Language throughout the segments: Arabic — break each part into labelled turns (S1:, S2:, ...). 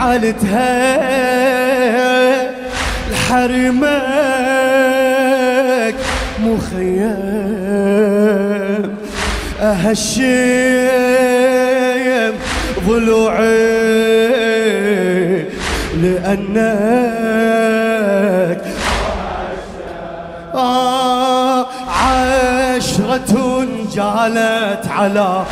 S1: جعلتها لحرمك مخيم أهشيم ضلوعي لأنك آه، عشرة جعلت على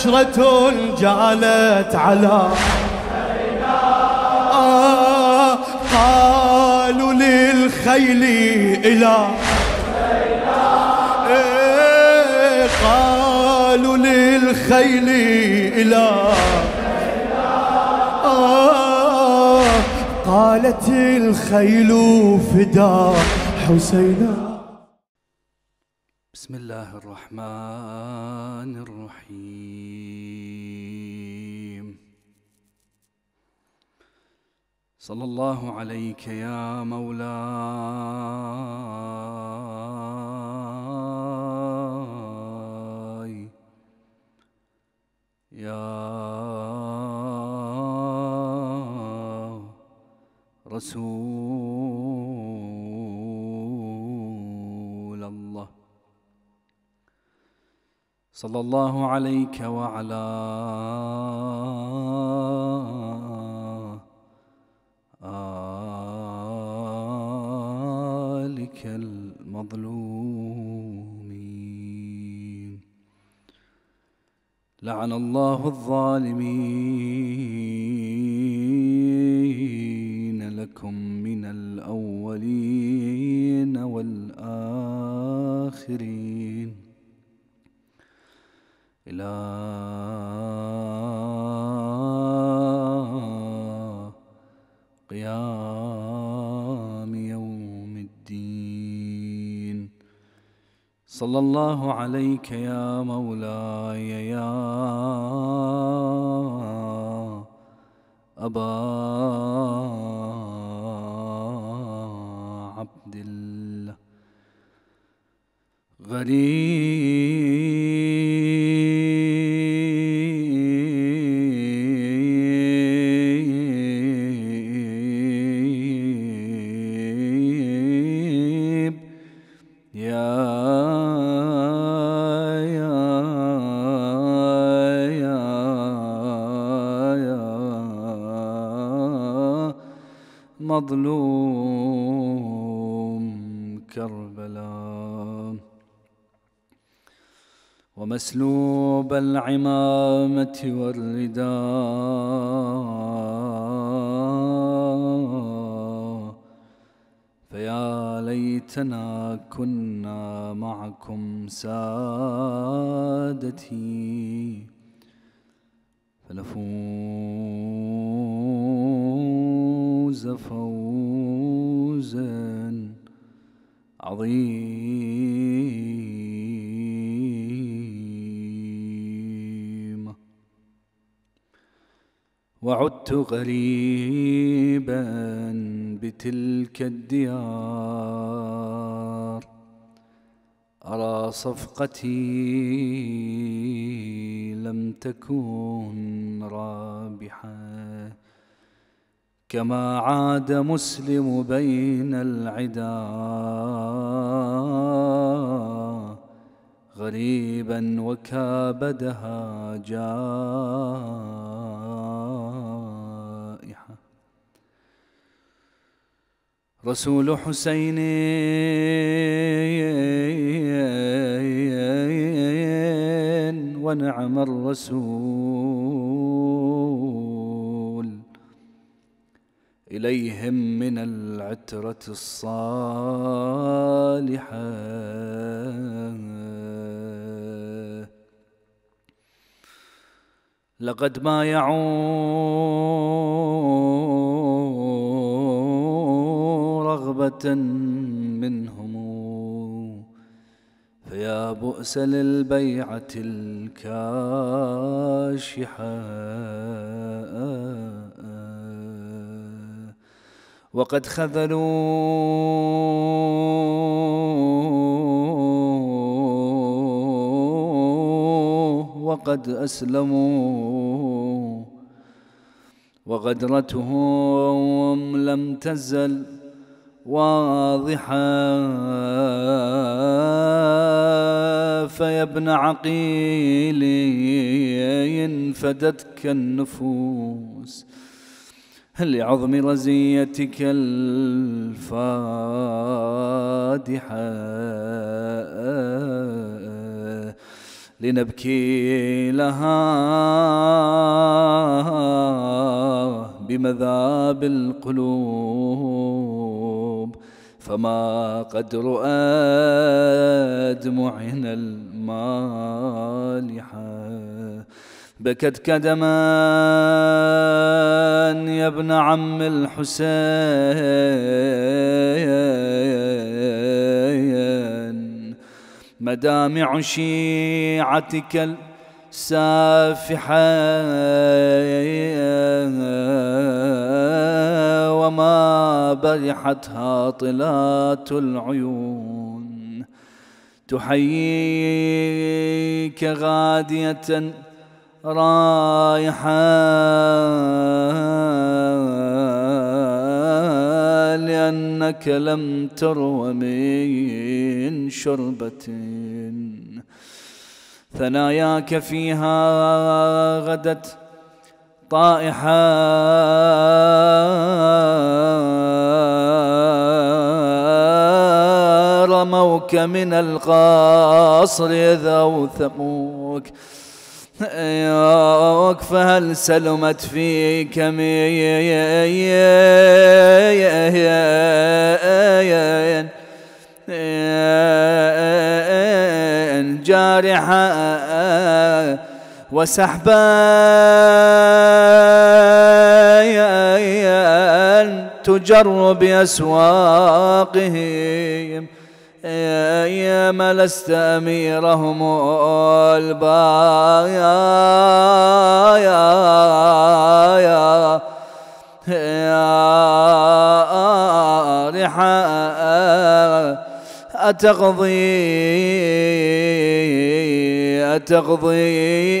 S1: عشرة جعلت على قالوا للخيل إلى قالوا للخيل إلى آه، قالت الخيل فدا حسينا
S2: بسم الله الرحمن الرحيم صلى الله عليك يا مولاي يا رسول صلى الله عليك وعلى آلك المظلومين لعن الله الظالمين لكم من الأولين والآخرين إلى قيام يوم الدين صلى الله عليك يا مولاي يا أبا غريب مسلوب العمامة والرداء فيا ليتنا كنا معكم سادتي فنفوز فوزا عظيما وعدت غريبا بتلك الديار أرى صفقتي لم تكن رابحة كما عاد مسلم بين العدا غريبا وكابدها جار رسول حسين ونعم الرسول إليهم من العترة الصالحة لقد بايعوا رغبة منهم فيا بؤس للبيعة الكاشحة وقد خذلوا وقد أسلموا وغدرتهم لم تزل واضحا فيا ابن عقيل انفدتك النفوس لعظم رزيتك الفادحة لنبكي لها بمذاب القلوب فما قدر أدمعنا المالحة بكت كدمان يا ابن عم الحسين مدامع شيعتك السافحة كما برحتها هاطلات العيون تحييك غادية رايحة لأنك لم ترو من شربة ثناياك فيها غدت طائحا رموك من القصر إذا وثموك أيوك فهل سلمت فيك مين جارحة وسحبايا تجر بأسواقهم يا ما لست أميرهم البايا يا رحى أتقضي تغضي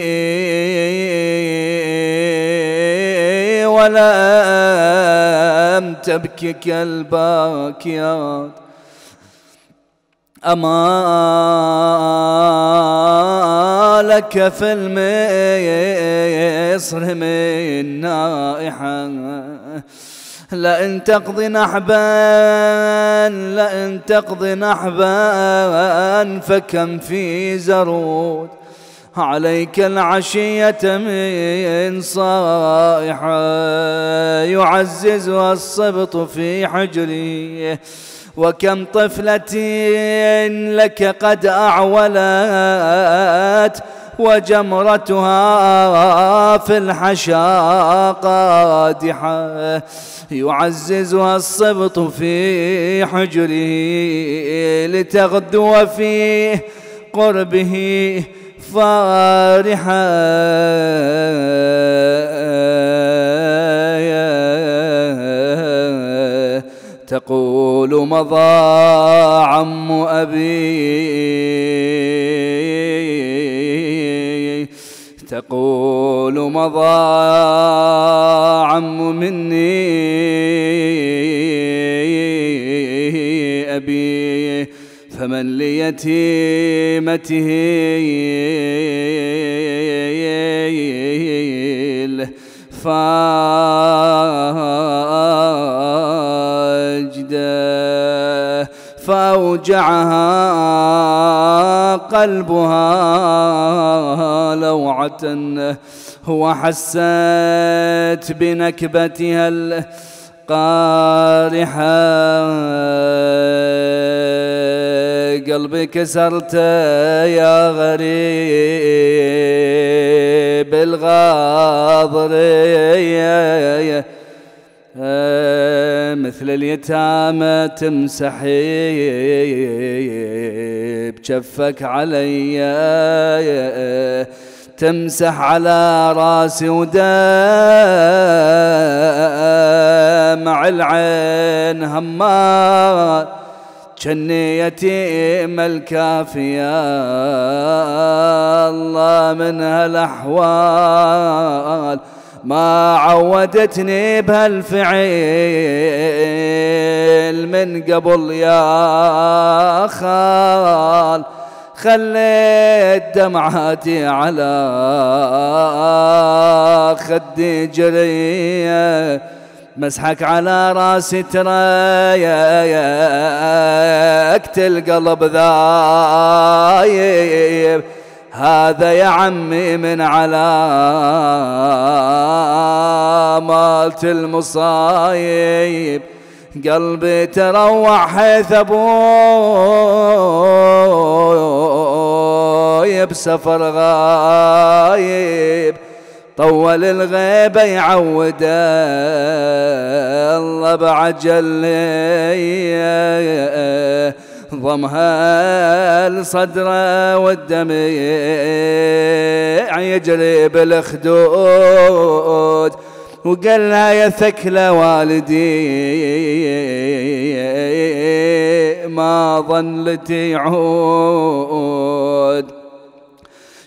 S2: ولم تبكي كالباكيات أما لك في المصر من نائحة لئن تقضي نحبا لئن تقضي نحبا فكم في زرود عليك العشية من صائحة يعززها الصبط في حجري وكم طفلة لك قد أعولت وجمرتها في الحشا قادحة يعززها الصبط في حجره لتغدو في قربه فارحة تقول مضى عم أبي تقول مضى عم مني أبي فمن ليتيمته فاجده فأوجعها قلبها لوعة وحست بنكبتها القارحة قلبي كسرت يا غريب الغاضريه مثل اليتامى تمسحي جفك علي تمسح على راسي ودمع العين همار جني يتيم الكافي الله من هالاحوال ما عودتني بهالفعل من قبل يا خال خليت دمعاتي على خدي جريه مسحك على راسي تريك القلب ذايب هذا يا عمي من علامات المصايب قلبي تروع حيث ابوي بسفر غايب طول الغيبة يعود الله بعجل ضمها الصدر والدمع يجري بالخدود وقال لها يا ثكلى والدي ما ظلتي عود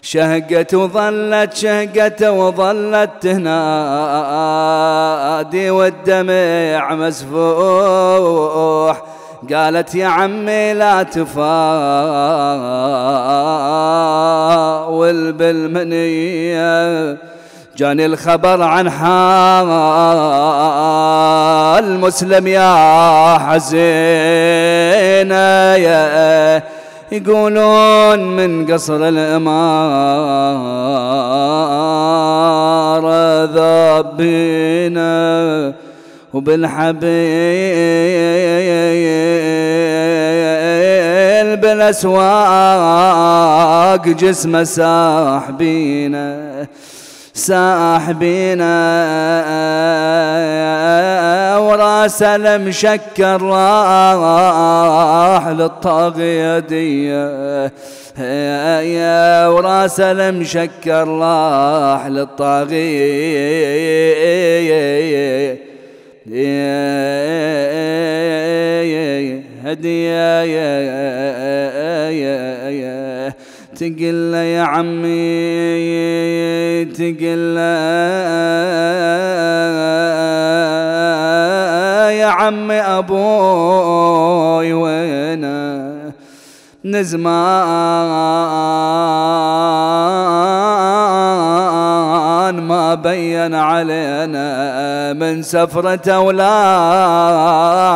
S2: شهقت وظلت شهقت وظلت تنادي والدمع مسفوح قالت يا عمي لا تفاول بالمنية جاني الخبر عن حال مسلم يا حزينة يا يقولون من قصر الإمارة ذابينه وبالحبيل بالأسواق جسمه ساحبينا ساحبينا وراسه المشكر راح للطاغية يا وراسه المشكر راح للطاغية هديا يا تقل يا عمي تقل يا عمي أبوي وينه نزمان ما بين علينا من سفرته ولا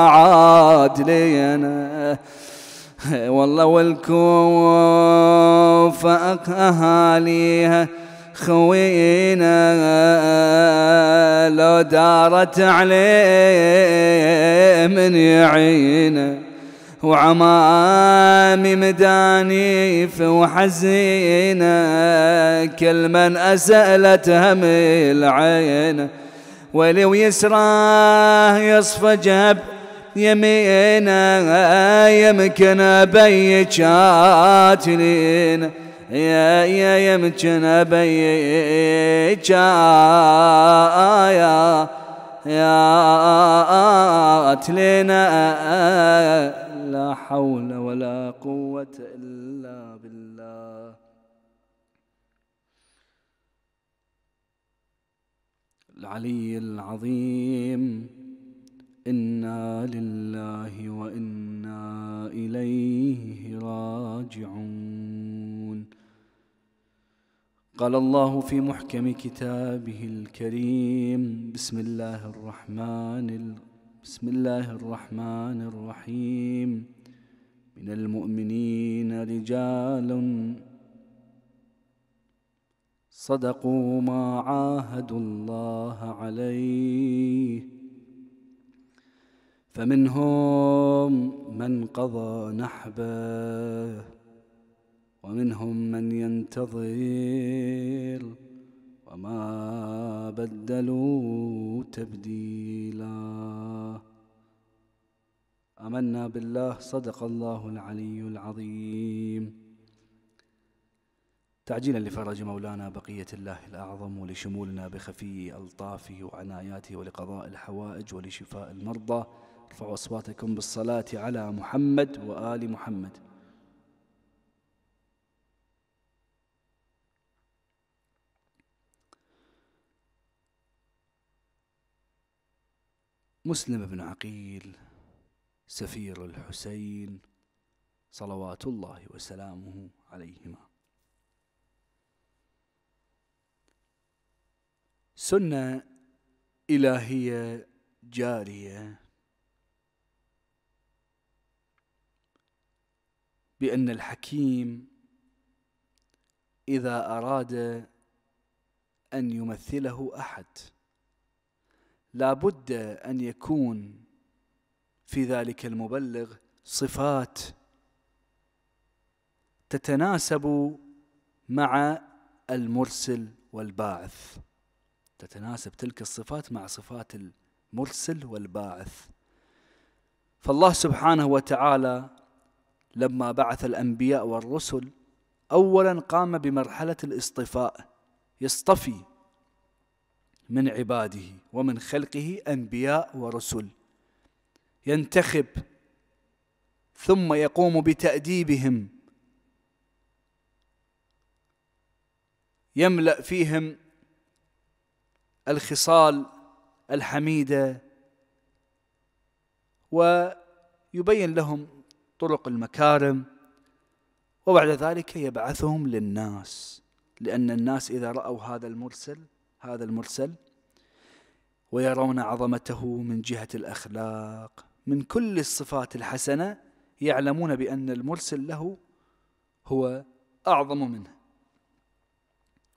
S2: عاد لينا والله والكوفة أهاليها خوينا لو دارت عليه من يعينه وعمامي مدانيف وحزينة كل من أسألت هم العين ولي ويسراه يصف جهب يمينا يمكن أبي يا يا يمكن أبي يا يا حول ولا قوة إلا بالله العلي العظيم إنا لله وإنا إليه راجعون قال الله في محكم كتابه الكريم بسم الله الرحمن بسم الله الرحمن الرحيم من المؤمنين رجال صدقوا ما عاهدوا الله عليه فمنهم من قضى نحبه ومنهم من ينتظر وما بدلوا تبديلاً امنا بالله صدق الله العلي العظيم تعجيلا لفرج مولانا بقيه الله الاعظم ولشمولنا بخفي الطافه وعناياته ولقضاء الحوائج ولشفاء المرضى ارفعوا اصواتكم بالصلاه على محمد وال محمد مسلم بن عقيل سفير الحسين صلوات الله وسلامه عليهما سنه الهيه جاريه بان الحكيم اذا اراد ان يمثله احد لا بد ان يكون في ذلك المبلغ صفات تتناسب مع المرسل والباعث تتناسب تلك الصفات مع صفات المرسل والباعث فالله سبحانه وتعالى لما بعث الانبياء والرسل اولا قام بمرحله الاصطفاء يصطفي من عباده ومن خلقه انبياء ورسل ينتخب ثم يقوم بتأديبهم يملأ فيهم الخصال الحميدة ويبين لهم طرق المكارم وبعد ذلك يبعثهم للناس لأن الناس إذا رأوا هذا المرسل هذا المرسل ويرون عظمته من جهة الأخلاق من كل الصفات الحسنة يعلمون بأن المرسل له هو أعظم منه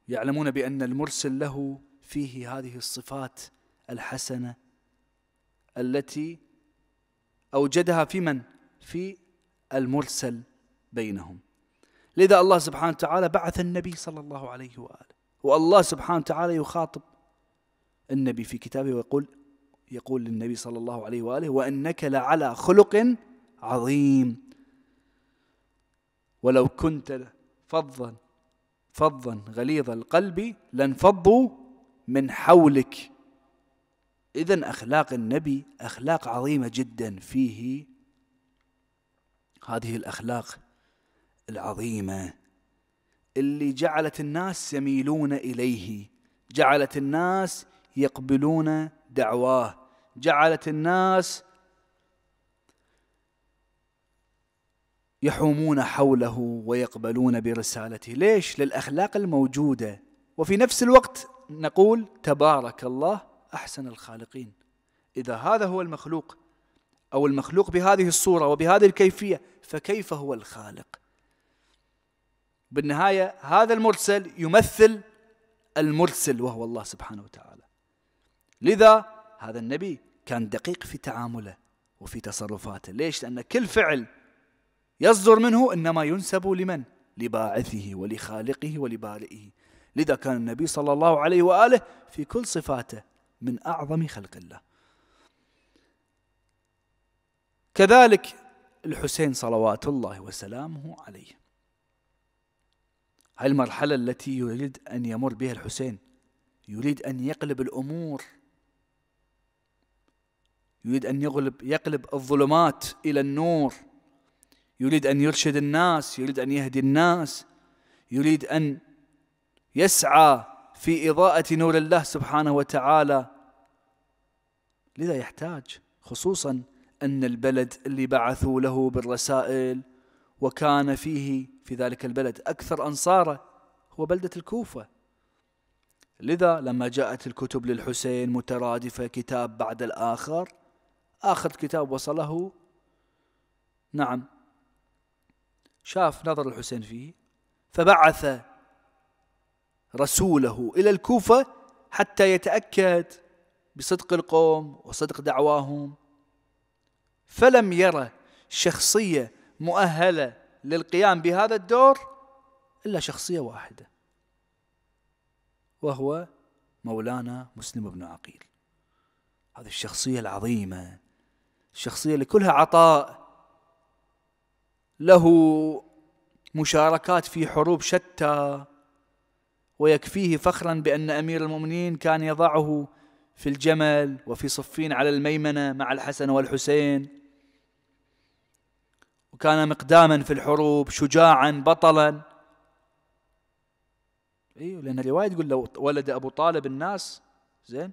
S2: يعلمون بأن المرسل له فيه هذه الصفات الحسنة التي أوجدها في من؟ في المرسل بينهم لذا الله سبحانه وتعالى بعث النبي صلى الله عليه وآله والله سبحانه وتعالى يخاطب النبي في كتابه ويقول يقول للنبي صلى الله عليه واله وانك لعلى خلق عظيم ولو كنت فظا فظا غليظ القلب لانفضوا من حولك اذا اخلاق النبي اخلاق عظيمه جدا فيه هذه الاخلاق العظيمه اللي جعلت الناس يميلون اليه جعلت الناس يقبلون دعواه جعلت الناس يحومون حوله ويقبلون برسالته ليش للاخلاق الموجوده وفي نفس الوقت نقول تبارك الله احسن الخالقين اذا هذا هو المخلوق او المخلوق بهذه الصوره وبهذه الكيفيه فكيف هو الخالق بالنهايه هذا المرسل يمثل المرسل وهو الله سبحانه وتعالى لذا هذا النبي كان دقيق في تعامله وفي تصرفاته ليش لأن كل فعل يصدر منه إنما ينسب لمن لباعثه ولخالقه ولبارئه لذا كان النبي صلى الله عليه وآله في كل صفاته من أعظم خلق الله كذلك الحسين صلوات الله وسلامه عليه هاي المرحلة التي يريد أن يمر بها الحسين يريد أن يقلب الأمور يريد أن يغلب يقلب الظلمات إلى النور يريد أن يرشد الناس يريد أن يهدي الناس يريد أن يسعى في إضاءة نور الله سبحانه وتعالى لذا يحتاج خصوصا أن البلد اللي بعثوا له بالرسائل وكان فيه في ذلك البلد أكثر أنصاره هو بلدة الكوفة لذا لما جاءت الكتب للحسين مترادفة كتاب بعد الآخر أخذ كتاب وصله نعم شاف نظر الحسين فيه فبعث رسوله إلى الكوفة حتى يتأكد بصدق القوم وصدق دعواهم فلم يرى شخصية مؤهلة للقيام بهذا الدور إلا شخصية واحدة وهو مولانا مسلم بن عقيل هذه الشخصية العظيمة الشخصية اللي كلها عطاء له مشاركات في حروب شتى ويكفيه فخرا بأن أمير المؤمنين كان يضعه في الجمل وفي صفين على الميمنة مع الحسن والحسين وكان مقداما في الحروب شجاعا بطلا ايوه لان الروايه تقول لو ولد ابو طالب الناس زين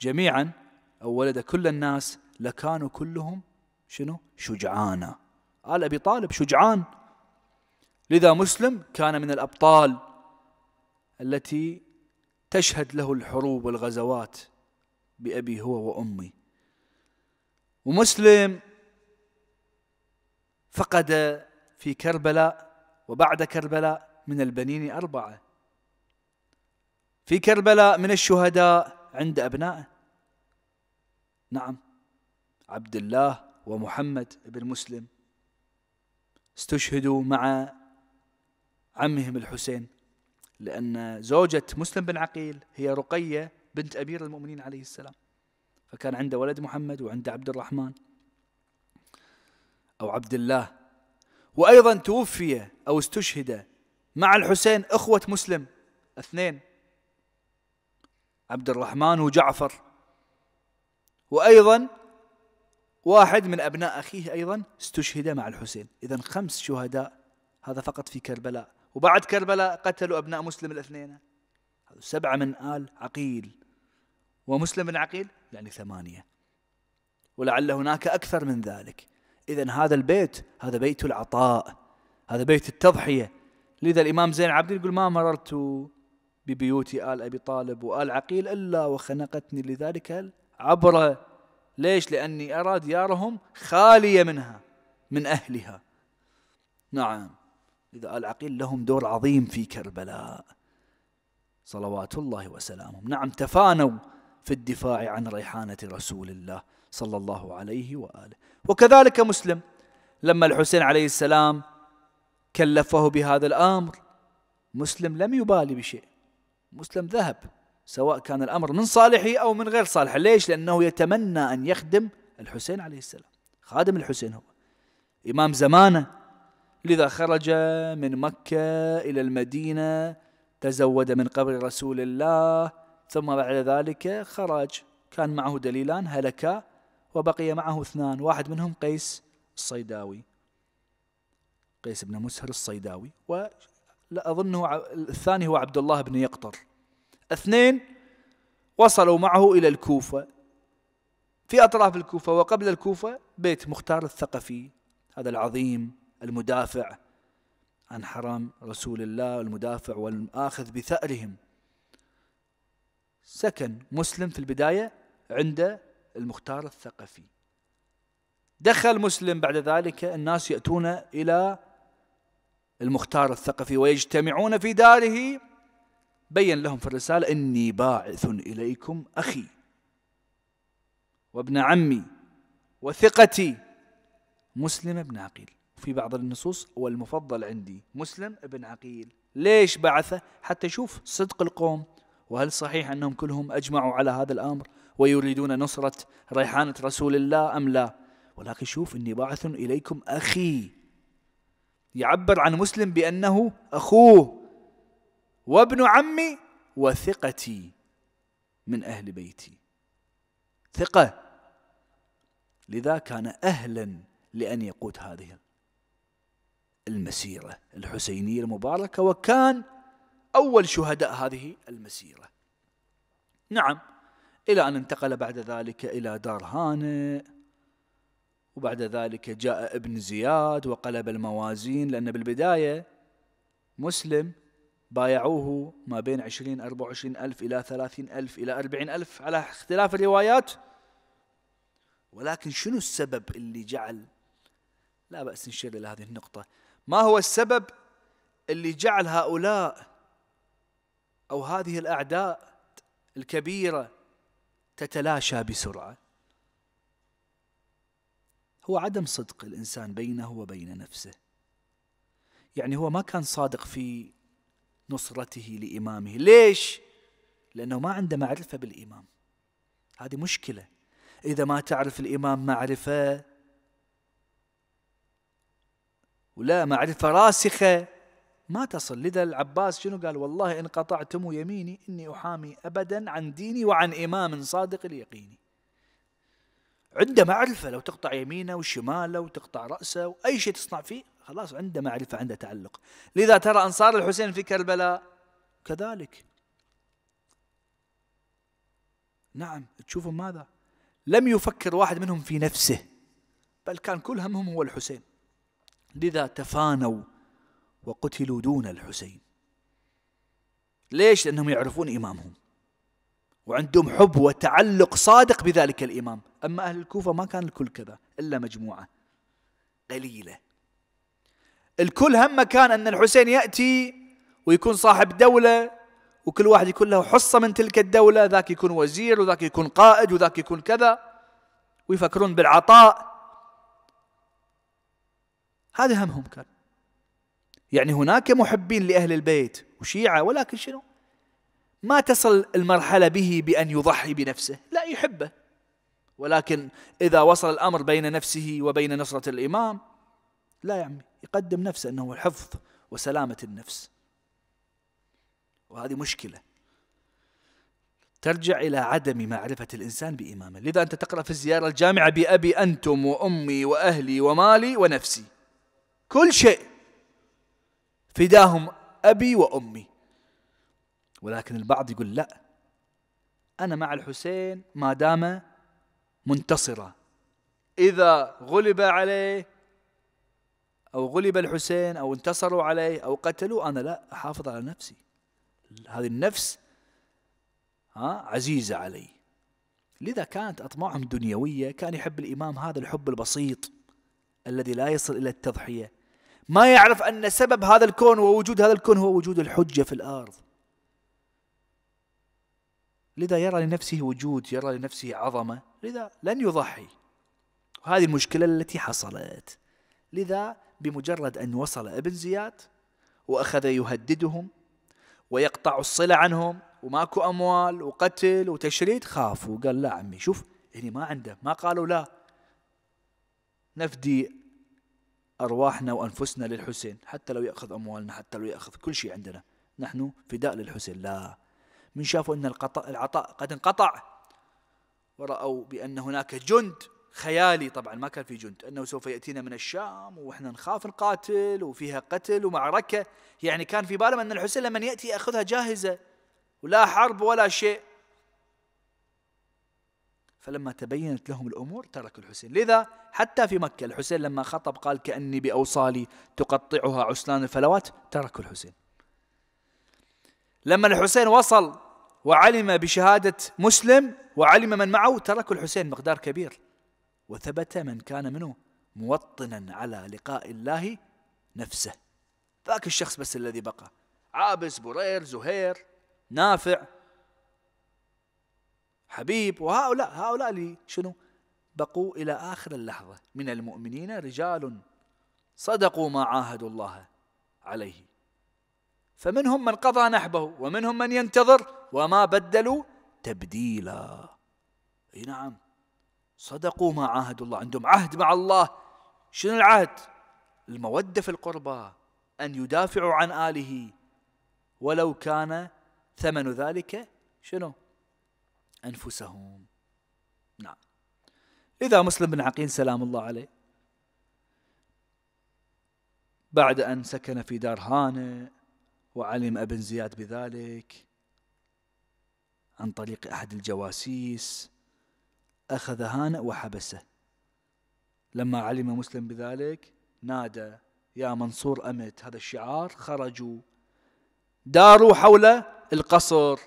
S2: جميعا أو ولد كل الناس لكانوا كلهم شنو شجعانا آل أبي طالب شجعان لذا مسلم كان من الأبطال التي تشهد له الحروب والغزوات بأبي هو وأمي ومسلم فقد في كربلاء وبعد كربلاء من البنين أربعة في كربلاء من الشهداء عند أبنائه نعم عبد الله ومحمد بن مسلم استشهدوا مع عمهم الحسين لأن زوجة مسلم بن عقيل هي رقية بنت أمير المؤمنين عليه السلام فكان عنده ولد محمد وعنده عبد الرحمن أو عبد الله وأيضا توفي أو استشهد مع الحسين أخوة مسلم اثنين عبد الرحمن وجعفر وأيضا واحد من أبناء أخيه أيضا استشهد مع الحسين إذا خمس شهداء هذا فقط في كربلاء وبعد كربلاء قتلوا أبناء مسلم الاثنين سبعة من آل عقيل ومسلم بن عقيل يعني ثمانية ولعل هناك أكثر من ذلك إذا هذا البيت هذا بيت العطاء هذا بيت التضحية لذا الإمام زين العابدين يقول ما مررت ببيوت آل أبي طالب وآل عقيل إلا وخنقتني لذلك عبره ليش لأني أرى ديارهم خالية منها من أهلها نعم إذا العقيل لهم دور عظيم في كربلاء صلوات الله وسلامه نعم تفانوا في الدفاع عن ريحانة رسول الله صلى الله عليه وآله وكذلك مسلم لما الحسين عليه السلام كلفه بهذا الأمر مسلم لم يبالي بشيء مسلم ذهب سواء كان الأمر من صالحه أو من غير صالحه ليش؟ لأنه يتمنى أن يخدم الحسين عليه السلام خادم الحسين هو إمام زمانه لذا خرج من مكة إلى المدينة تزود من قبر رسول الله ثم بعد ذلك خرج كان معه دليلان هلكا وبقي معه اثنان واحد منهم قيس الصيداوي قيس بن مسهر الصيداوي وأظنه أظنه الثاني هو عبد الله بن يقطر اثنين وصلوا معه إلى الكوفة في أطراف الكوفة وقبل الكوفة بيت مختار الثقفي هذا العظيم المدافع عن حرم رسول الله المدافع والآخذ بثأرهم سكن مسلم في البداية عند المختار الثقفي دخل مسلم بعد ذلك الناس يأتون إلى المختار الثقفي ويجتمعون في داره بين لهم في الرسالة إني باعث إليكم أخي وابن عمي وثقتي مسلم بن عقيل في بعض النصوص والمفضل عندي مسلم بن عقيل ليش بعثه حتى يشوف صدق القوم وهل صحيح أنهم كلهم أجمعوا على هذا الأمر ويريدون نصرة ريحانة رسول الله أم لا ولكن شوف إني باعث إليكم أخي يعبر عن مسلم بأنه أخوه وابن عمي وثقتي من أهل بيتي ثقة لذا كان أهلا لأن يقود هذه المسيرة الحسينية المباركة وكان أول شهداء هذه المسيرة نعم إلى أن انتقل بعد ذلك إلى دار هانئ وبعد ذلك جاء ابن زياد وقلب الموازين لأن بالبداية مسلم بايعوه ما بين 20 24 ألف إلى 30 ألف إلى 40 ألف على اختلاف الروايات ولكن شنو السبب اللي جعل لا بأس نشير إلى هذه النقطة ما هو السبب اللي جعل هؤلاء أو هذه الأعداء الكبيرة تتلاشى بسرعة هو عدم صدق الإنسان بينه وبين نفسه يعني هو ما كان صادق في نصرته لإمامه ليش؟ لأنه ما عنده معرفة بالإمام هذه مشكلة إذا ما تعرف الإمام معرفة ولا معرفة راسخة ما تصل لذا العباس شنو قال والله إن قطعتم يميني إني أحامي أبدا عن ديني وعن إمام صادق اليقين عنده معرفة لو تقطع يمينه وشماله وتقطع رأسه وأي شيء تصنع فيه خلاص عنده معرفة عنده تعلق لذا ترى أنصار الحسين في كربلاء كذلك نعم تشوفون ماذا لم يفكر واحد منهم في نفسه بل كان كل همهم هو الحسين لذا تفانوا وقتلوا دون الحسين ليش لأنهم يعرفون إمامهم وعندهم حب وتعلق صادق بذلك الإمام أما أهل الكوفة ما كان الكل كذا إلا مجموعة قليلة الكل همه كان أن الحسين يأتي ويكون صاحب دولة وكل واحد يكون له حصة من تلك الدولة ذاك يكون وزير وذاك يكون قائد وذاك يكون كذا ويفكرون بالعطاء هذا همهم كان يعني هناك محبين لأهل البيت وشيعة ولكن شنو ما تصل المرحلة به بأن يضحي بنفسه لا يحبه ولكن إذا وصل الأمر بين نفسه وبين نصرة الإمام لا يا عمي يقدم نفسه أنه الحفظ وسلامة النفس وهذه مشكلة ترجع إلى عدم معرفة الإنسان بإمامه لذا أنت تقرأ في الزيارة الجامعة بأبي أنتم وأمي وأهلي ومالي ونفسي كل شيء فداهم أبي وأمي ولكن البعض يقول لا أنا مع الحسين ما دام منتصرا إذا غلب عليه أو غلب الحسين أو انتصروا عليه أو قتلوا أنا لا أحافظ على نفسي هذه النفس ها عزيزة علي لذا كانت أطماعهم دنيوية كان يحب الإمام هذا الحب البسيط الذي لا يصل إلى التضحية ما يعرف أن سبب هذا الكون ووجود هذا الكون هو وجود الحجة في الأرض لذا يرى لنفسه وجود يرى لنفسه عظمة لذا لن يضحي وهذه المشكلة التي حصلت لذا بمجرد أن وصل ابن زياد وأخذ يهددهم ويقطع الصلة عنهم وماكو أموال وقتل وتشريد خافوا قال لا عمي شوف يعني ما عنده ما قالوا لا نفدي أرواحنا وأنفسنا للحسين حتى لو يأخذ أموالنا حتى لو يأخذ كل شيء عندنا نحن فداء للحسين لا من شافوا أن العطاء قد انقطع ورأوا بأن هناك جند خيالي طبعا ما كان في جند انه سوف ياتينا من الشام واحنا نخاف نقاتل وفيها قتل ومعركه يعني كان في بالهم ان الحسين لما ياتي ياخذها جاهزه ولا حرب ولا شيء فلما تبينت لهم الامور تركوا الحسين لذا حتى في مكه الحسين لما خطب قال كاني باوصالي تقطعها عسلان الفلوات تركوا الحسين لما الحسين وصل وعلم بشهاده مسلم وعلم من معه تركوا الحسين مقدار كبير وثبت من كان منه موطنا على لقاء الله نفسه ذاك الشخص بس الذي بقى عابس برير زهير نافع حبيب وهؤلاء هؤلاء اللي شنو بقوا إلى آخر اللحظة من المؤمنين رجال صدقوا ما عاهدوا الله عليه فمنهم من قضى نحبه ومنهم من ينتظر وما بدلوا تبديلا اي نعم صدقوا ما عاهدوا الله عندهم عهد مع الله شنو العهد المودة في القربى أن يدافعوا عن آله ولو كان ثمن ذلك شنو أنفسهم نعم اذا مسلم بن عقيل سلام الله عليه بعد أن سكن في دار هانة وعلم ابن زياد بذلك عن طريق أحد الجواسيس أخذ هانئ وحبسه لما علم مسلم بذلك نادى يا منصور أمت هذا الشعار خرجوا داروا حول القصر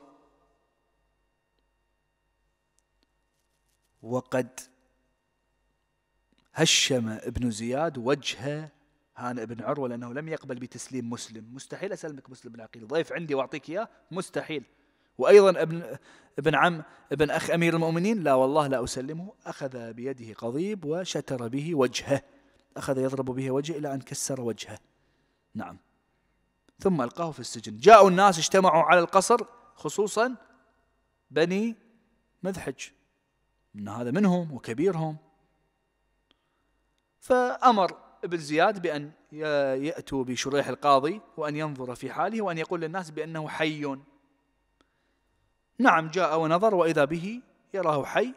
S2: وقد هشم ابن زياد وجه هانئ بن عروة لأنه لم يقبل بتسليم مسلم مستحيل أسلمك مسلم بن عقيل ضيف عندي وأعطيك إياه مستحيل وأيضا ابن ابن عم ابن أخ أمير المؤمنين لا والله لا أسلمه أخذ بيده قضيب وشتر به وجهه أخذ يضرب به وجهه إلى أن كسر وجهه نعم ثم ألقاه في السجن جاءوا الناس اجتمعوا على القصر خصوصا بني مذحج إن هذا منهم وكبيرهم فأمر ابن زياد بأن يأتوا بشريح القاضي وأن ينظر في حاله وأن يقول للناس بأنه حي نعم جاء ونظر وإذا به يراه حي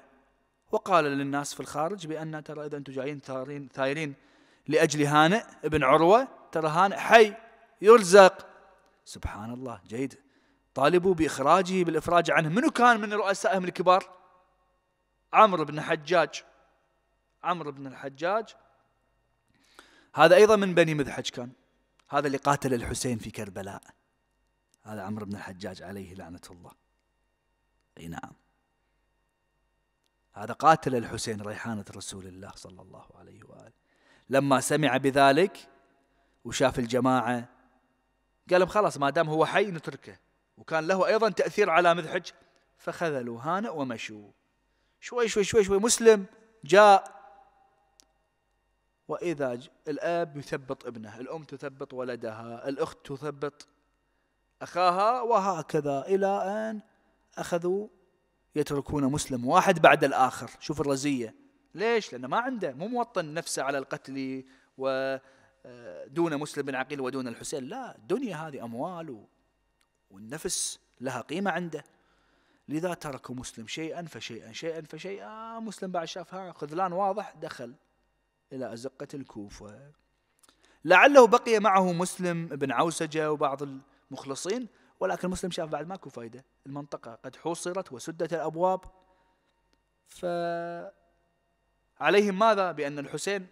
S2: وقال للناس في الخارج بأن ترى إذا أنتم جايين ثائرين لأجل هانئ ابن عروة ترى هانئ حي يرزق سبحان الله جيد طالبوا بإخراجه بالإفراج عنه منو كان من رؤسائهم الكبار عمرو بن حجاج عمرو بن الحجاج هذا أيضا من بني مذحج كان هذا اللي قاتل الحسين في كربلاء هذا عمرو بن الحجاج عليه لعنة الله اي نعم هذا قاتل الحسين ريحانة رسول الله صلى الله عليه وآله لما سمع بذلك وشاف الجماعة قال خلاص ما دام هو حي نتركه وكان له أيضا تأثير على مذحج فخذلوا هانئ ومشوا شوي شوي شوي شوي مسلم جاء وإذا الأب يثبط ابنه الأم تثبط ولدها الأخت تثبط أخاها وهكذا إلى أن أخذوا يتركون مسلم واحد بعد الآخر شوف الرزية ليش؟ لأنه ما عنده مو موطن نفسه على القتل ودون آه، مسلم بن عقيل ودون الحسين لا الدنيا هذه أموال والنفس لها قيمة عنده لذا تركوا مسلم شيئا فشيئا شيئا فشيئا آه، مسلم بعد شاف خذلان واضح دخل إلى أزقة الكوفة لعله بقي معه مسلم بن عوسجة وبعض المخلصين ولكن مسلم شاف بعد ماكو فايدة المنطقة قد حوصرت وسدت الأبواب ف عليهم ماذا بأن الحسين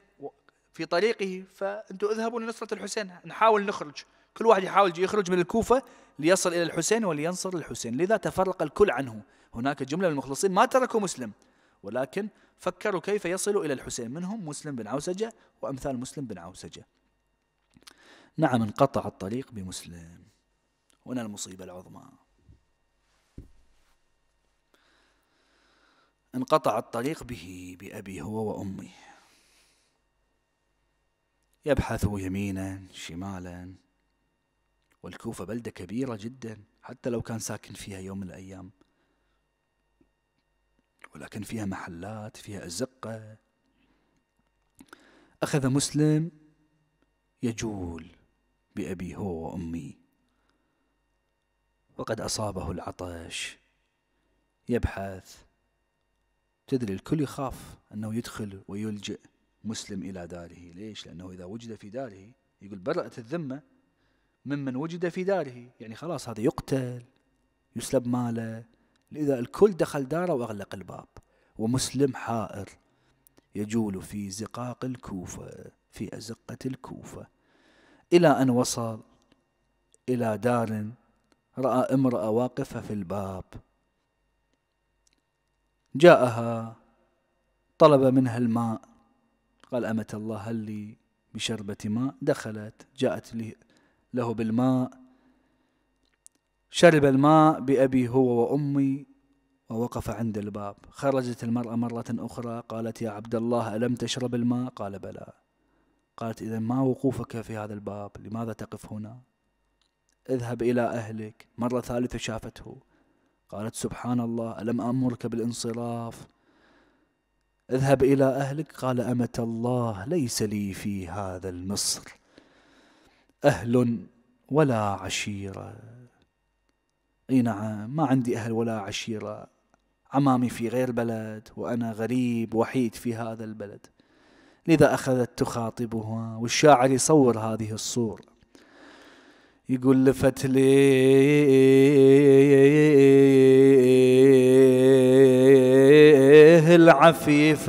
S2: في طريقه فأنتوا اذهبوا لنصرة الحسين نحاول نخرج كل واحد يحاول يخرج من الكوفة ليصل إلى الحسين ولينصر الحسين لذا تفرق الكل عنه هناك جملة من المخلصين ما تركوا مسلم ولكن فكروا كيف يصلوا إلى الحسين منهم مسلم بن عوسجة وأمثال مسلم بن عوسجة نعم انقطع الطريق بمسلم هنا المصيبة العظمى انقطع الطريق به بأبي هو وأمي يبحث يمينا شمالا والكوفة بلدة كبيرة جدا حتى لو كان ساكن فيها يوم من الأيام ولكن فيها محلات فيها أزقة أخذ مسلم يجول بأبي هو وأمي وقد أصابه العطش يبحث تدري الكل يخاف أنه يدخل ويلجئ مسلم إلى داره ليش؟ لأنه إذا وجد في داره يقول برأت الذمة ممن وجد في داره يعني خلاص هذا يقتل يسلب ماله لذا الكل دخل داره وأغلق الباب ومسلم حائر يجول في زقاق الكوفة في أزقة الكوفة إلى أن وصل إلى دار راى امراه واقفه في الباب جاءها طلب منها الماء قال امه الله هل لي بشربه ماء دخلت جاءت له بالماء شرب الماء بابي هو وامي ووقف عند الباب خرجت المراه مره اخرى قالت يا عبد الله الم تشرب الماء قال بلى قالت اذا ما وقوفك في هذا الباب لماذا تقف هنا اذهب إلى أهلك مرة ثالثة شافته قالت سبحان الله ألم أمرك بالانصراف اذهب إلى أهلك قال أمة الله ليس لي في هذا المصر أهل ولا عشيرة اي نعم ما عندي أهل ولا عشيرة عمامي في غير بلد وأنا غريب وحيد في هذا البلد لذا أخذت تخاطبها والشاعر يصور هذه الصورة يقول لفت ليه العفيفة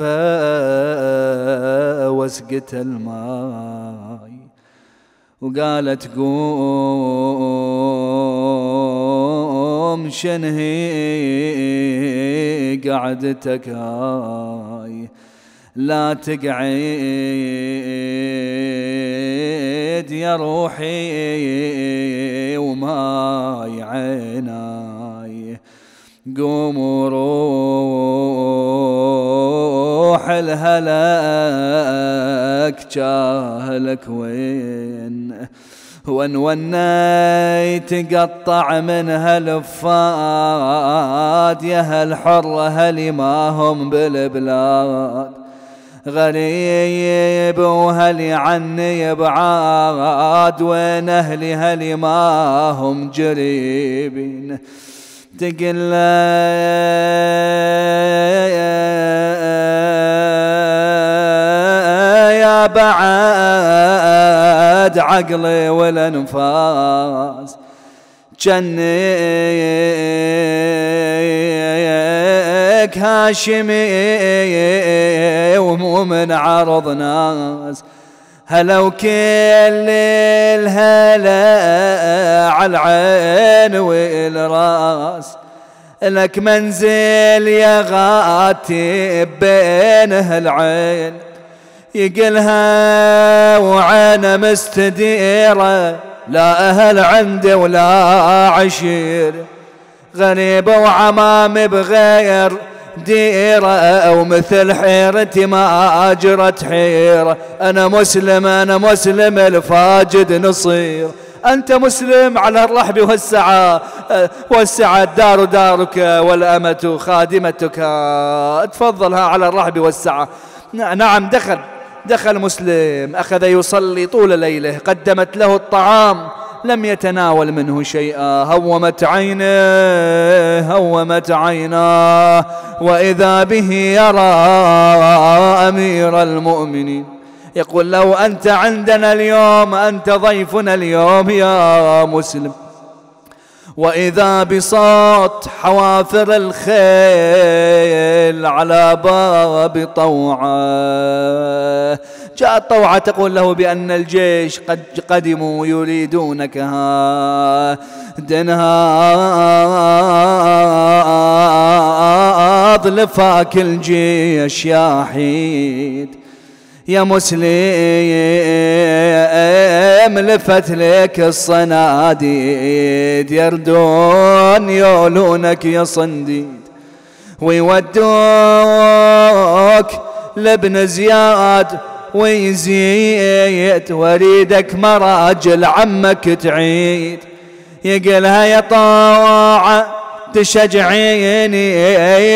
S2: وسقت الماي وقالت قوم شنهي قعدتك هاي لا تقعد يا روحي وماي عيناي قوم وروح الهلاك جاهلك وين وان وني تقطع من هالفاد يا هالحر هلي ما هم بالبلاد غريب وهلي عني بعاد وين أهلي هلي ما هم جريبين تقل يا بعد عقلي والأنفاس جني لك هاشمي ومو من عرض ناس هلا وكل الهلا على العين والراس لك منزل يا غاتب بين هالعين يقلها وعينه مستديره لا اهل عندي ولا عشير غريبه وعمامي بغير ديرة أو مثل حيرتي ما أجرت حيرة أنا مسلم أنا مسلم الفاجد نصير أنت مسلم على الرحب والسعة والسعة الدار دارك والأمة خادمتك تفضلها على الرحب والسعة نعم دخل دخل مسلم أخذ يصلي طول ليله قدمت له الطعام لم يتناول منه شيئا هومت عينه هومت عيناه وإذا به يرى أمير المؤمنين يقول لو أنت عندنا اليوم أنت ضيفنا اليوم يا مسلم وإذا بصوت حوافر الخيل على باب طوعة جاءت طوعة تقول له بأن الجيش قد قدموا يريدونك دنها اضلفك الجيش يا حيد يا مسلم لفت لك الصناديد يردون يولونك يا صنديد ويودوك لابن زياد ويزيد وريدك مراجل عمك تعيد يقلها يا طاعه تشجعيني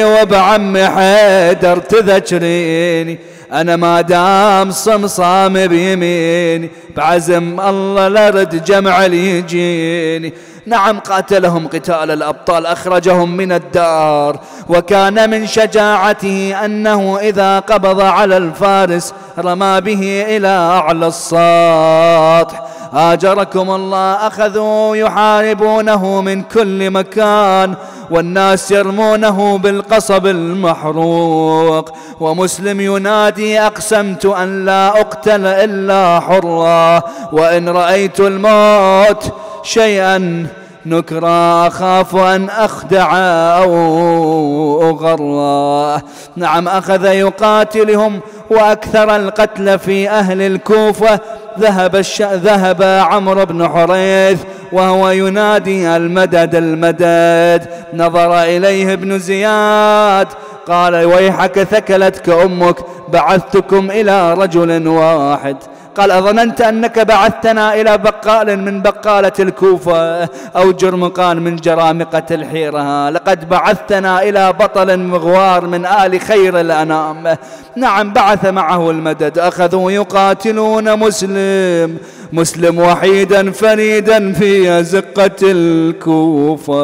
S2: وبعم حيدر تذكريني أنا ما دام صمصام بيميني بعزم الله لرد جمع اللي يجيني نعم قاتلهم قتال الأبطال أخرجهم من الدار وكان من شجاعته أنه إذا قبض على الفارس رمى به إلى أعلى السطح هاجركم الله أخذوا يحاربونه من كل مكان والناس يرمونه بالقصب المحروق ومسلم ينادي أقسمت أن لا أقتل إلا حرا وإن رأيت الموت شيئا نكرا أخاف أن أخدع أو أغرى نعم أخذ يقاتلهم وأكثر القتل في أهل الكوفة ذهب, الش... ذهب عمرو بن حريث وهو ينادي المدد المدد نظر إليه ابن زياد قال ويحك ثكلتك أمك بعثتكم إلى رجل واحد قال أظننت أنك بعثتنا إلى بقال من بقالة الكوفة أو جرمقان من جرامقة الحيرة لقد بعثتنا إلى بطل مغوار من آل خير الأنام نعم بعث معه المدد أخذوا يقاتلون مسلم مسلم وحيدا فريدا في أزقة الكوفة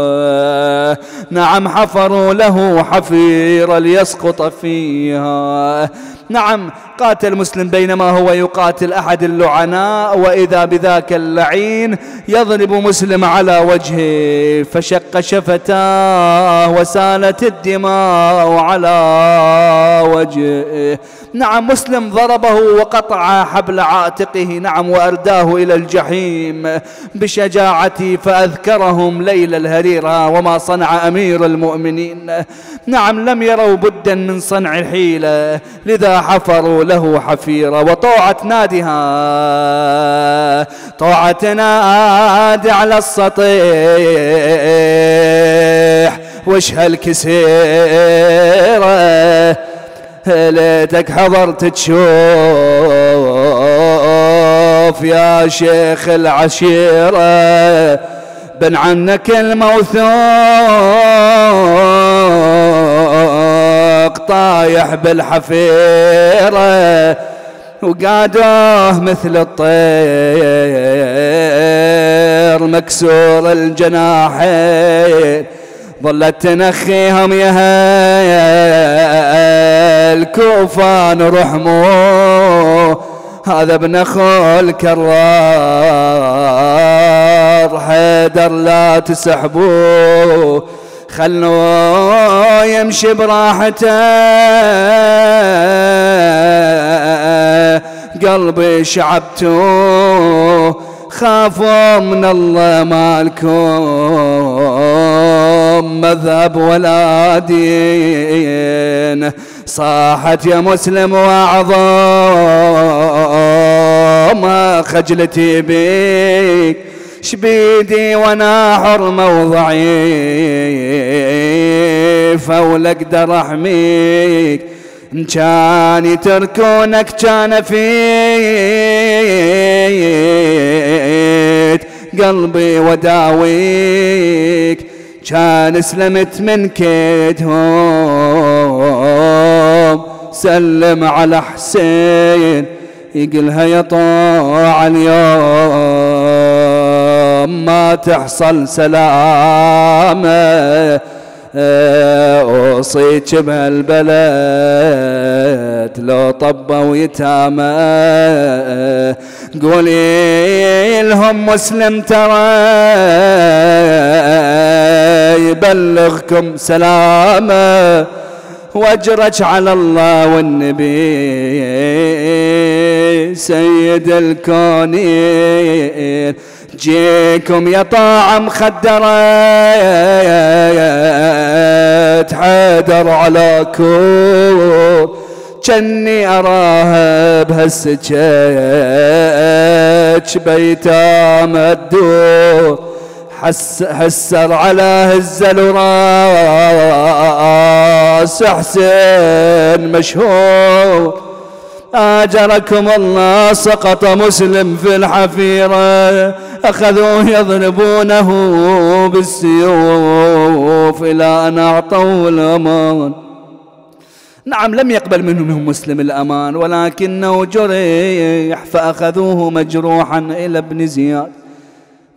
S2: نعم حفروا له حفيرا ليسقط فيها نعم قاتل مسلم بينما هو يقاتل أحد اللعناء وإذا بذاك اللعين يضرب مسلم على وجهه فشق شفتاه وسالت الدماء على وجهه نعم مسلم ضربه وقطع حبل عاتقه نعم وأرداه إلى الجحيم بشجاعتي فأذكرهم ليل الهريرة وما صنع أمير المؤمنين نعم لم يروا بدا من صنع الحيلة لذا حفروا له حفيرا وطوعة نادها طوعة عاد على السطيح وش هالكسيرة ليتك حضرت تشوف يا شيخ العشيرة بن عنك الموثوق طايح بالحفيرة وقادوه مثل الطير مكسور الجناحين ظلت تنخيهم يا الكوفان رحموه هذا ابن اخو الكرار حيدر لا تسحبوه خلوه يمشي براحته قلبي شعبته خافوا من الله مالكم مذهب ولا دين صاحت يا مسلم واعظم خجلتي بيك شبيدي وانا حر وضعيف فولا اقدر احميك ان كان يتركونك كان فيت قلبي وداويك كان سلمت من كيدهم سلم على حسين يقلها يا طاع اليوم تحصل سلامه آه، اوصيك بهالبلد لو طبوا يتامى قولي لهم مسلم ترى يبلغكم سلامه واجرك على الله والنبي سيد الكونين جيكم يا طاعم خدرت حدر على كوب جني أراها بهالسجاج بيتا الدور حس حسر على هزل وراس حسين مشهور آجركم الله سقط مسلم في الحفيرة أخذوه يضربونه بالسيوف إلى أن أعطوه الأمان نعم لم يقبل منهم مسلم الأمان ولكنه جريح فأخذوه مجروحا إلى ابن زياد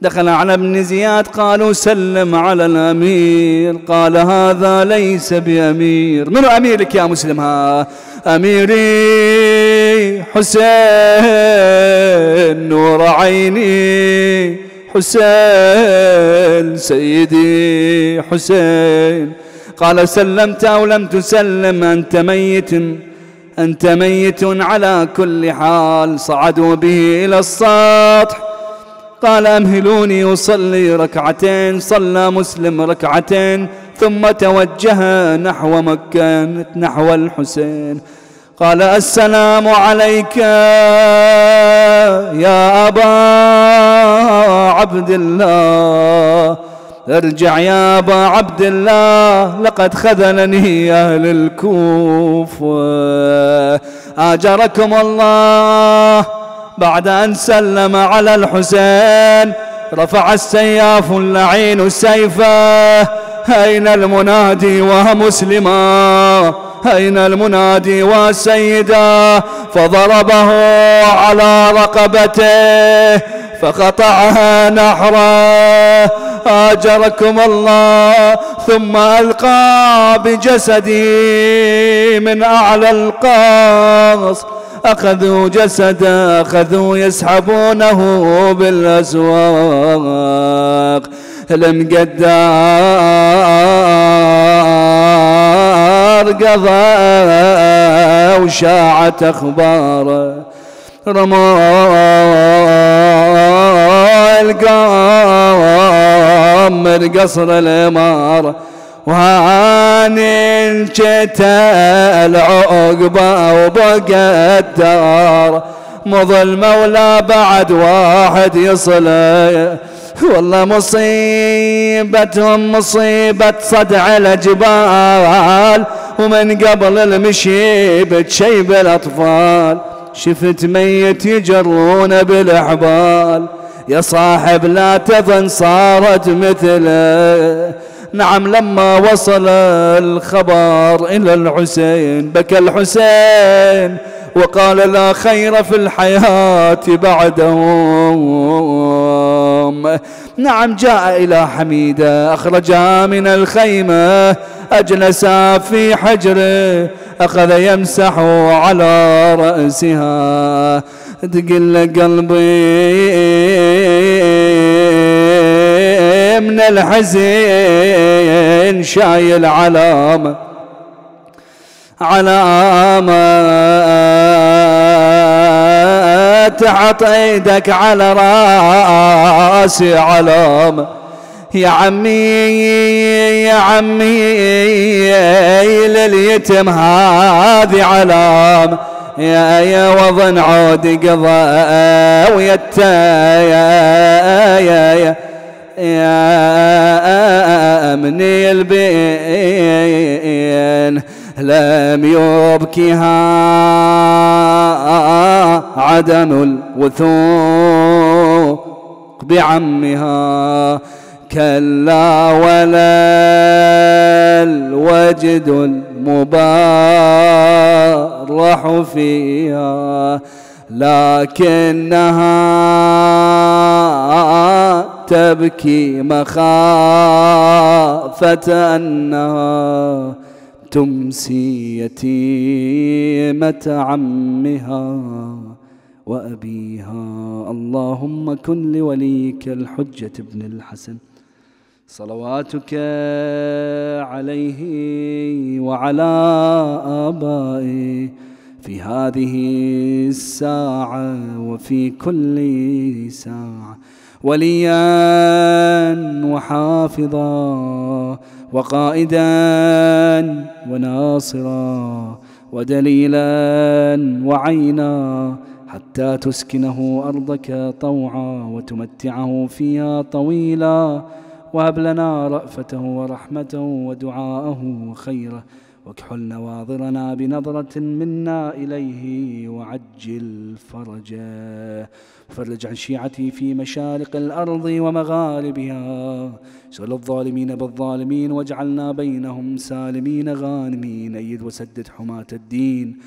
S2: دخل على ابن زياد قالوا سلم على الأمير قال هذا ليس بأمير من أميرك يا مسلم ها أميري حسين نور عيني حسين سيدي حسين قال سلمت أو لم تسلم أنت ميت أنت ميت على كل حال صعدوا به إلى السطح قال أمهلوني أصلي ركعتين صلى مسلم ركعتين ثم توجه نحو مكة نحو الحسين قال السلام عليك يا أبا عبد الله ارجع يا أبا عبد الله لقد خذلني أهل الكوفة آجركم الله بعد أن سلم على الحسين رفع السياف اللعين سيفه أين المنادي ومسلما أين المنادي والسيدة فضربه على رقبته فقطعها نحرا آجركم الله ثم ألقى بجسدي من أعلى القاص أخذوا جسدا أخذوا يسحبونه بالأسواق المقدار قضى وشاعت أخباره رموا القام من قصر الإمارة وهاني الجتال العقبة وبقى الدار مظلمة ولا بعد واحد يصلي والله مصيبتهم مصيبة صدع الأجبال ومن قبل المشيب بتشيب الأطفال شفت ميت يجرون بالحبال يا صاحب لا تظن صارت مثله نعم لما وصل الخبر إلى الحسين بكى الحسين وقال لا خير في الحياة بعده اليوم نعم جاء إلى حميدة أخرجا من الخيمة أجلسا في حجره أخذ يمسح على رأسها تقل قلبي من الحزين شايل علامة علامة تحط ايدك على راسي علامة يا عمي يا عمي لليتم هذه علامة يا يا وظن عود قضى يا يا, يا يا أمني البين لم يبكها عدم الوثوق بعمها كلا ولا الوجد المبارح فيها لكنها تبكي مخافة أنها تمسي يتيمة عمها وأبيها اللهم كن لوليك الحجة بن الحسن صلواتك عليه وعلى آبائه في هذه الساعة وفي كل ساعة وليا وحافظا وقائدا وناصرا ودليلا وعينا حتى تسكنه ارضك طوعا وتمتعه فيها طويلا وهب لنا رافته ورحمته ودعاءه وخيره واكحل نواظرنا بنظرة منا إليه وعجل فرجه فرج عن شيعتي في مشارق الأرض ومغاربها سل الظالمين بالظالمين واجعلنا بينهم سالمين غانمين أيد وسدد حماة الدين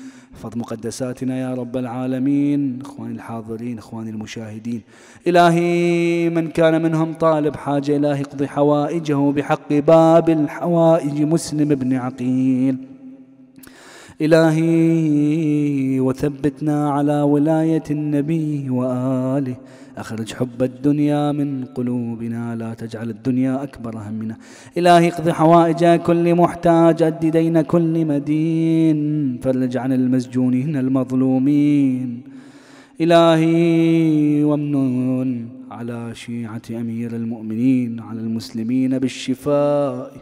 S2: احفظ مقدساتنا يا رب العالمين إخواني الحاضرين إخواني المشاهدين إلهي من كان منهم طالب حاجة إلهي اقضي حوائجه بحق باب الحوائج مسلم بن عقيل إلهي وثبتنا على ولاية النبي وآله أخرج حب الدنيا من قلوبنا لا تجعل الدنيا أكبر همنا إلهي اقض حوائج كل محتاج أد دين كل مدين فرج عن المسجونين المظلومين إلهي وامنن على شيعة أمير المؤمنين على المسلمين بالشفاء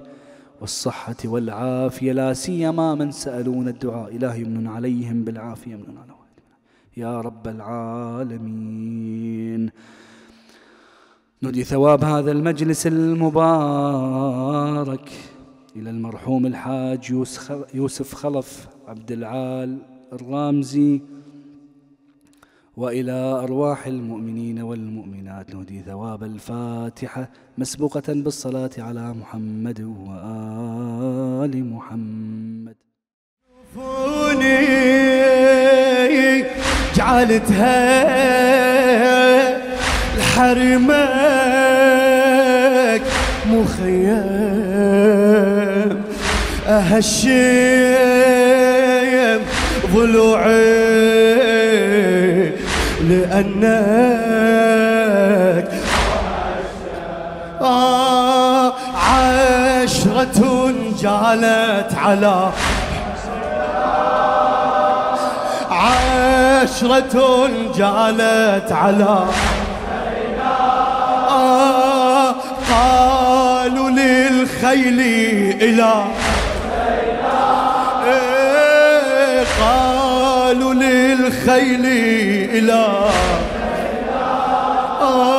S2: والصحة والعافية لا سيما من سألون الدعاء إلهي امنن عليهم بالعافية يمن عليهم يا رب العالمين ندي ثواب هذا المجلس المبارك إلى المرحوم الحاج يوسف خلف عبد العال الرامزي وإلى أرواح المؤمنين والمؤمنات نهدي ثواب الفاتحة مسبوقة بالصلاة على محمد وآل محمد
S1: جعلتها لحرمك مخيم أهشيم ضلوعي لأنك آه، عشرة جعلت على عشرة جعلت على آه، قالوا للخيل إلى إيه، قالوا للخيل إلى آه